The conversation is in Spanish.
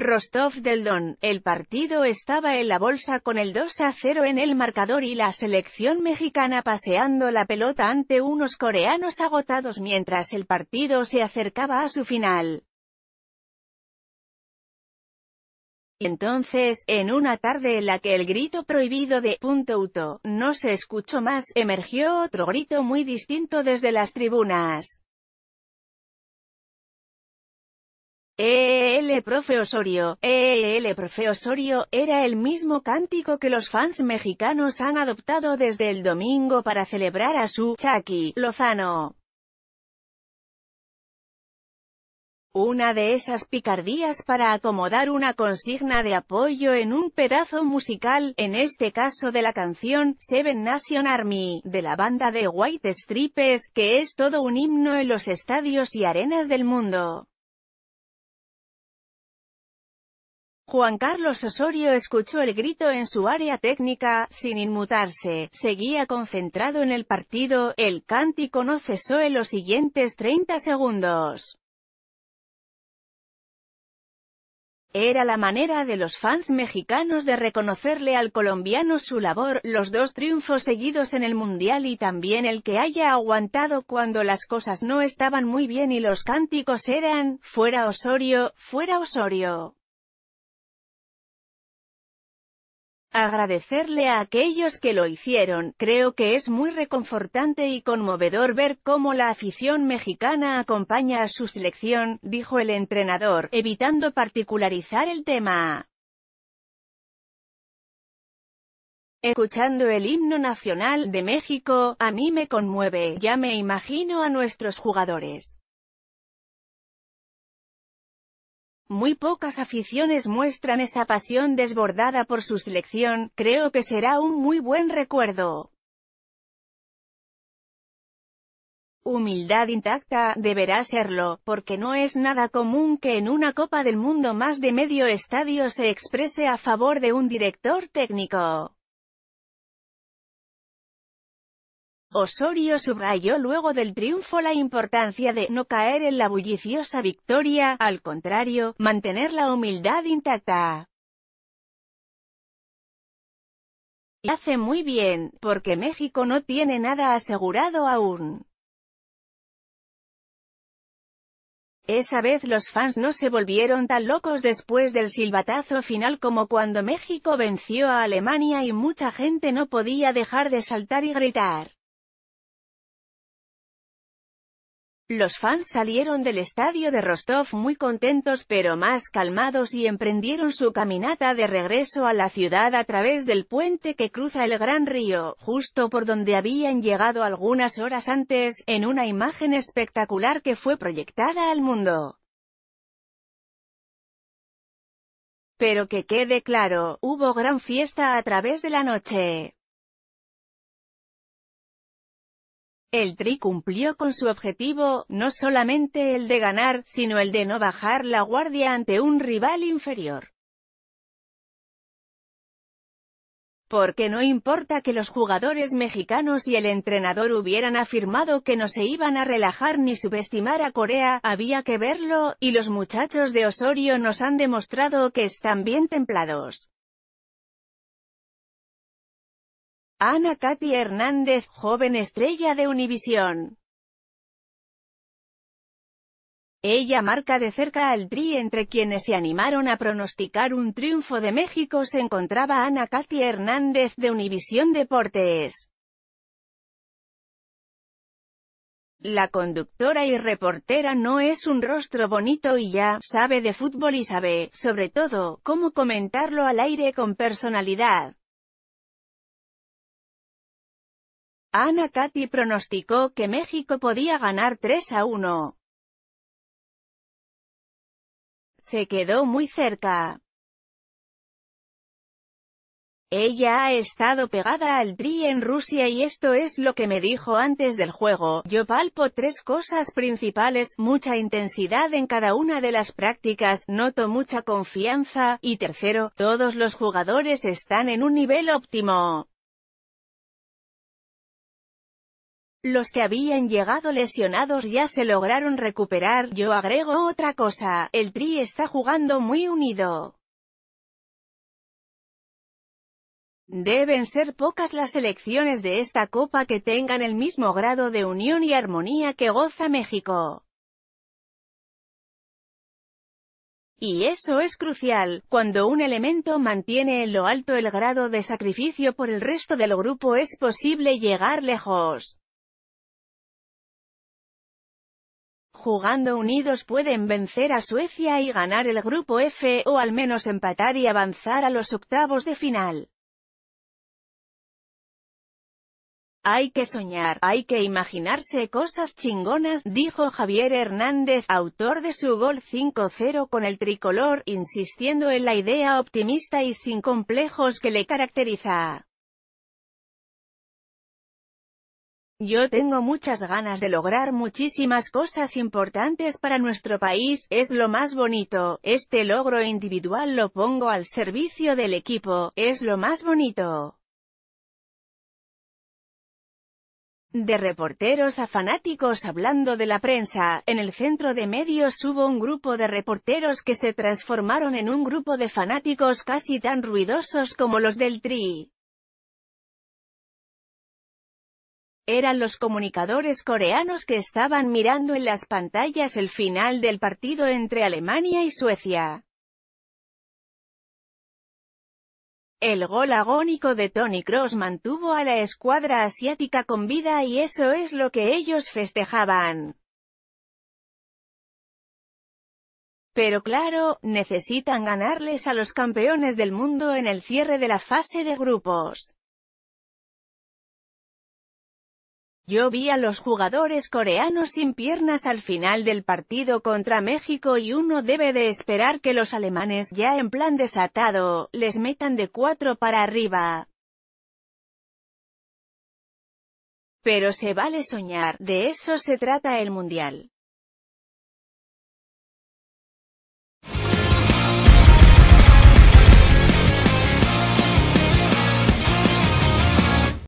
Rostov del Don, el partido estaba en la bolsa con el 2 a 0 en el marcador y la selección mexicana paseando la pelota ante unos coreanos agotados mientras el partido se acercaba a su final. Y entonces, en una tarde en la que el grito prohibido de punto no se escuchó más, emergió otro grito muy distinto desde las tribunas. EL Profe Osorio, EL Profe Osorio, era el mismo cántico que los fans mexicanos han adoptado desde el domingo para celebrar a su Chucky Lozano. Una de esas picardías para acomodar una consigna de apoyo en un pedazo musical, en este caso de la canción Seven Nation Army, de la banda de White Stripes, que es todo un himno en los estadios y arenas del mundo. Juan Carlos Osorio escuchó el grito en su área técnica, sin inmutarse, seguía concentrado en el partido, el cántico no cesó en los siguientes 30 segundos. Era la manera de los fans mexicanos de reconocerle al colombiano su labor, los dos triunfos seguidos en el Mundial y también el que haya aguantado cuando las cosas no estaban muy bien y los cánticos eran, fuera Osorio, fuera Osorio. Agradecerle a aquellos que lo hicieron, creo que es muy reconfortante y conmovedor ver cómo la afición mexicana acompaña a su selección, dijo el entrenador, evitando particularizar el tema. Escuchando el himno nacional de México, a mí me conmueve, ya me imagino a nuestros jugadores. Muy pocas aficiones muestran esa pasión desbordada por su selección, creo que será un muy buen recuerdo. Humildad intacta, deberá serlo, porque no es nada común que en una Copa del Mundo más de medio estadio se exprese a favor de un director técnico. Osorio subrayó luego del triunfo la importancia de no caer en la bulliciosa victoria, al contrario, mantener la humildad intacta. Y hace muy bien, porque México no tiene nada asegurado aún. Esa vez los fans no se volvieron tan locos después del silbatazo final como cuando México venció a Alemania y mucha gente no podía dejar de saltar y gritar. Los fans salieron del estadio de Rostov muy contentos pero más calmados y emprendieron su caminata de regreso a la ciudad a través del puente que cruza el gran río, justo por donde habían llegado algunas horas antes, en una imagen espectacular que fue proyectada al mundo. Pero que quede claro, hubo gran fiesta a través de la noche. El Tri cumplió con su objetivo, no solamente el de ganar, sino el de no bajar la guardia ante un rival inferior. porque no importa que los jugadores mexicanos y el entrenador hubieran afirmado que no se iban a relajar ni subestimar a Corea, había que verlo, y los muchachos de Osorio nos han demostrado que están bien templados. Ana Katy Hernández, joven estrella de Univisión. Ella marca de cerca al tri entre quienes se animaron a pronosticar un triunfo de México se encontraba Ana Katy Hernández de Univisión Deportes. La conductora y reportera no es un rostro bonito y ya, sabe de fútbol y sabe, sobre todo, cómo comentarlo al aire con personalidad. Ana Katy pronosticó que México podía ganar 3 a 1. Se quedó muy cerca. Ella ha estado pegada al tri en Rusia y esto es lo que me dijo antes del juego. Yo palpo tres cosas principales, mucha intensidad en cada una de las prácticas, noto mucha confianza, y tercero, todos los jugadores están en un nivel óptimo. Los que habían llegado lesionados ya se lograron recuperar, yo agrego otra cosa, el Tri está jugando muy unido. Deben ser pocas las selecciones de esta Copa que tengan el mismo grado de unión y armonía que goza México. Y eso es crucial, cuando un elemento mantiene en lo alto el grado de sacrificio por el resto del grupo es posible llegar lejos. jugando unidos pueden vencer a Suecia y ganar el grupo F o al menos empatar y avanzar a los octavos de final. Hay que soñar, hay que imaginarse cosas chingonas, dijo Javier Hernández, autor de su gol 5-0 con el tricolor, insistiendo en la idea optimista y sin complejos que le caracteriza. Yo tengo muchas ganas de lograr muchísimas cosas importantes para nuestro país, es lo más bonito, este logro individual lo pongo al servicio del equipo, es lo más bonito. De reporteros a fanáticos hablando de la prensa, en el centro de medios hubo un grupo de reporteros que se transformaron en un grupo de fanáticos casi tan ruidosos como los del Tri. eran los comunicadores coreanos que estaban mirando en las pantallas el final del partido entre Alemania y Suecia. El gol agónico de Tony Cross mantuvo a la escuadra asiática con vida y eso es lo que ellos festejaban. Pero claro, necesitan ganarles a los campeones del mundo en el cierre de la fase de grupos. Yo vi a los jugadores coreanos sin piernas al final del partido contra México y uno debe de esperar que los alemanes, ya en plan desatado, les metan de cuatro para arriba. Pero se vale soñar, de eso se trata el Mundial.